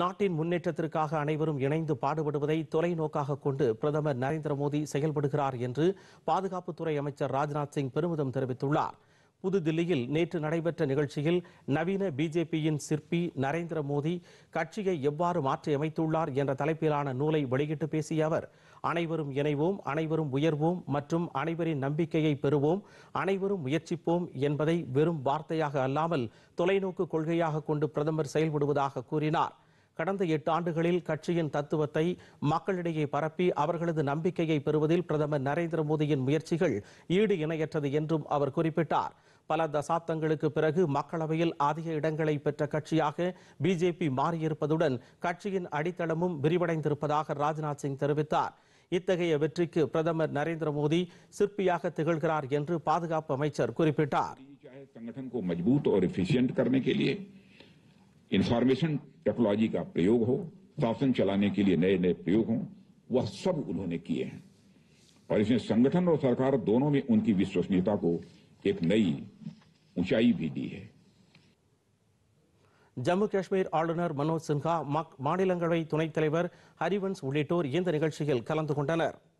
நாட்டின் முன்னேற்றத்திற்காக அனைவரும் இணைந்து பாடுபடுவதை தொலைநோக்காக கொண்டு பிரதமர் நரேந்திர மோடி செயல்படுகிறார் என்று பாதுகாப்புத்துறை அமைச்சர் ராஜ்நாத் சிங் பெருமிதம் தெரிவித்துள்ளார் புதுதில்லியில் நேற்று நடைபெற்ற நிகழ்ச்சியில் நவீன பிஜேபியின் சிற்பி நரேந்திர மோடி கட்சியை எவ்வாறு மாற்றியமைத்துள்ளார் என்ற தலைப்பிலான நூலை வெளியிட்டு பேசிய அவர் அனைவரும் இணைவோம் அனைவரும் உயர்வோம் மற்றும் அனைவரின் நம்பிக்கையை பெறுவோம் அனைவரும் முயற்சிப்போம் என்பதை வெறும் வார்த்தையாக அல்லாமல் தொலைநோக்கு கொள்கையாக கொண்டு பிரதமர் செயல்படுவதாக கூறினார் கடந்த எட்டு ஆண்டுகளில் கட்சியின் தத்துவத்தை மக்களிடையே பரப்பி அவர்களது நம்பிக்கையை பெறுவதில் பிரதமர் நரேந்திர மோடியின் முயற்சிகள் ஈடு இணையற்றது என்றும் அவர் குறிப்பிட்டார் பல தசாப்தங்களுக்கு பிறகு மக்களவையில் அதிக இடங்களை பெற்ற கட்சியாக பிஜேபி மாறியிருப்பதுடன் கட்சியின் அடித்தளமும் விரிவடைந்திருப்பதாக ராஜ்நாத் சிங் தெரிவித்தார் இத்தகைய வெற்றிக்கு பிரதமர் நரேந்திர மோடி சிற்பியாக திகழ்கிறார் என்று பாதுகாப்பு அமைச்சர் குறிப்பிட்டார் इंफॉर्मेशन टेक्नोलॉजी का प्रयोग हो शासन चलाने के लिए नए नए प्रयोग हों वह सब उन्होंने किए हैं और इसने संगठन और सरकार दोनों में उनकी विश्वसनीयता को एक नई ऊंचाई भी दी है जम्मू कश्मीर ஆளுநர் मनोज सिन्हा மாநிலங்களவை துணைத் தலைவர் ஹரிவன்ஸ் உள்ளிட்டோர் இந்த